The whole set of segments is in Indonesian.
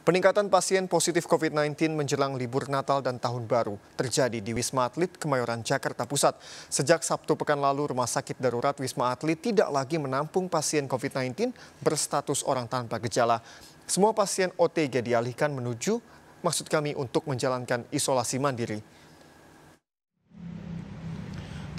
Peningkatan pasien positif COVID-19 menjelang libur Natal dan Tahun Baru terjadi di Wisma Atlet Kemayoran Jakarta Pusat. Sejak Sabtu pekan lalu, Rumah Sakit Darurat Wisma Atlet tidak lagi menampung pasien COVID-19 berstatus orang tanpa gejala. Semua pasien OTG dialihkan menuju, maksud kami untuk menjalankan isolasi mandiri.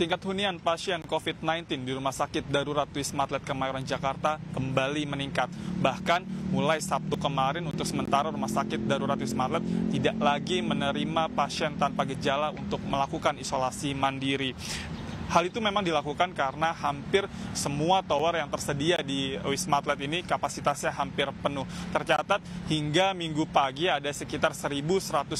Tingkat hunian pasien COVID-19 di Rumah Sakit Darurat Wisma Atlet Kemayoran Jakarta kembali meningkat. Bahkan mulai Sabtu kemarin untuk sementara Rumah Sakit Darurat Wisma Atlet tidak lagi menerima pasien tanpa gejala untuk melakukan isolasi mandiri. Hal itu memang dilakukan karena hampir semua tower yang tersedia di Wisma Atlet ini kapasitasnya hampir penuh. Tercatat hingga minggu pagi ada sekitar 1.132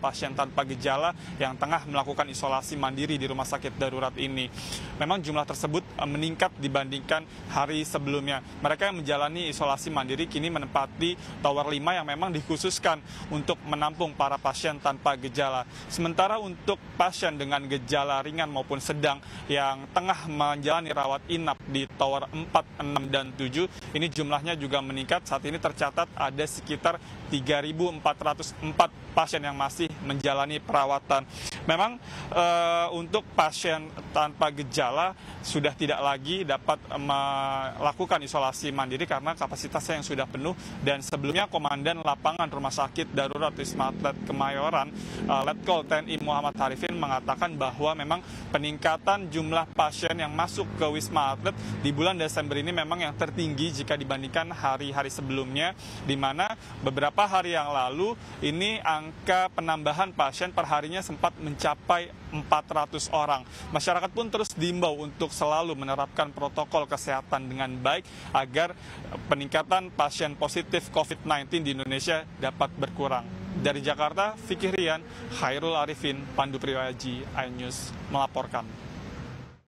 pasien tanpa gejala yang tengah melakukan isolasi mandiri di rumah sakit darurat ini. Memang jumlah tersebut eh, meningkat dibandingkan hari sebelumnya. Mereka yang menjalani isolasi mandiri kini menempati tower 5 yang memang dikhususkan untuk menampung para pasien tanpa gejala. Sementara untuk pasien dengan gejala ringan maupun pun sedang yang tengah menjalani rawat inap di tower 4, 6, dan 7. Ini jumlahnya juga meningkat. Saat ini tercatat ada sekitar 3.404 pasien yang masih menjalani perawatan. Memang e, untuk pasien tanpa gejala sudah tidak lagi dapat melakukan isolasi mandiri karena kapasitasnya yang sudah penuh dan sebelumnya Komandan Lapangan Rumah Sakit Darurat Wisma Atlet Kemayoran, eh, Letkol TNI Muhammad Harifin mengatakan bahwa memang peningkatan jumlah pasien yang masuk ke Wisma Atlet di bulan Desember ini memang yang tertinggi jika dibandingkan hari-hari sebelumnya, di mana beberapa hari yang lalu ini angka penambahan pasien perharinya sempat mencapai 400 orang. Masyarakat pun terus diimbau untuk selalu menerapkan protokol kesehatan dengan baik agar peningkatan pasien positif COVID-19 di Indonesia dapat berkurang. Dari Jakarta, Fikih Rian, Khairul Arifin, Pandu Priwaji, iNews melaporkan.